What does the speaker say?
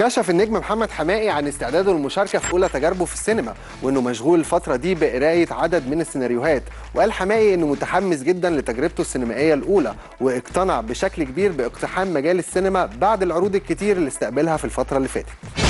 كشف النجم محمد حمائي عن استعداده للمشاركه في اولى تجاربه في السينما وانه مشغول الفتره دي بقرايه عدد من السيناريوهات وقال حمائي انه متحمس جدا لتجربته السينمائيه الاولى واقتنع بشكل كبير باقتحام مجال السينما بعد العروض الكتير اللي استقبلها في الفتره اللي فاتت